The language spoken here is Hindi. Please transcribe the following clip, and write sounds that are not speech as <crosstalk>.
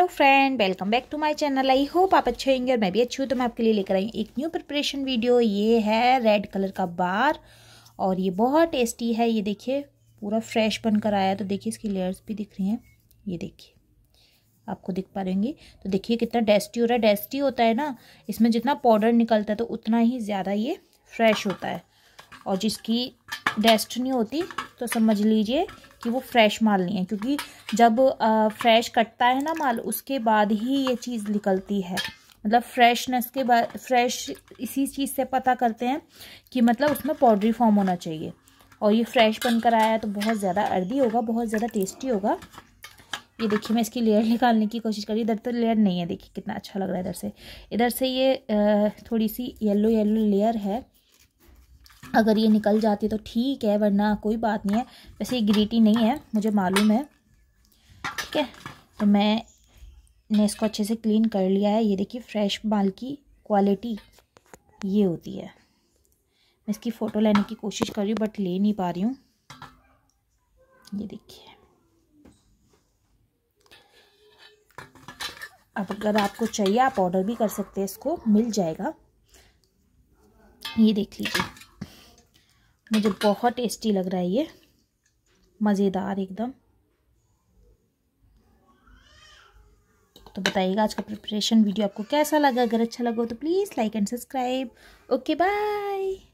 hello friend welcome back to my channel I hope आप अच्छे होंगे और मैं भी अच्छी हूँ तो मैं आपके लिए लेकर आई हूँ एक न्यू प्रिपरेशन वीडियो ये है रेड कलर का बार और ये बहुत टेस्टी है ये देखिए पूरा फ्रेश बनकर आया तो देखिए इसकी लेयर्स भी दिख रही हैं ये देखिए आपको दिख पा रहेंगी तो देखिए कितना डेस्टी हो रहा है डेस्टी होता है ना इसमें जितना पाउडर निकलता है तो उतना ही ज़्यादा ये फ्रेश होता है और जिसकी डेस्ट नहीं होती तो समझ लीजिए कि वो फ्रेश माल नहीं है क्योंकि जब फ्रेश कटता है ना माल उसके बाद ही ये चीज़ निकलती है मतलब फ्रेशनेस के बाद फ्रेश इसी चीज़ से पता करते हैं कि मतलब उसमें पाउडरी फॉर्म होना चाहिए और ये फ्रेश बनकर आया है तो बहुत ज़्यादा अर्दी होगा बहुत ज़्यादा टेस्टी होगा ये देखिए मैं इसकी लेयर <laughs> निकालने की कोशिश करी इधर तो लेयर नहीं है देखिए कितना अच्छा लग रहा है इधर से इधर से ये थोड़ी सी येलो येलो लेयर है अगर ये निकल जाती तो ठीक है वरना कोई बात नहीं है वैसे ये ग्रीटी नहीं है मुझे मालूम है ठीक है तो मैं ने इसको अच्छे से क्लीन कर लिया है ये देखिए फ्रेश बाल की क्वालिटी ये होती है मैं इसकी फ़ोटो लेने की कोशिश कर रही हूँ बट ले नहीं पा रही हूँ ये देखिए अब अगर आपको चाहिए आप ऑर्डर भी कर सकते हैं इसको मिल जाएगा ये देख लीजिए मुझे बहुत टेस्टी लग रहा है ये मज़ेदार एकदम तो बताइएगा आज का प्रिपरेशन वीडियो आपको कैसा लगा अगर अच्छा लगा तो please like and subscribe okay bye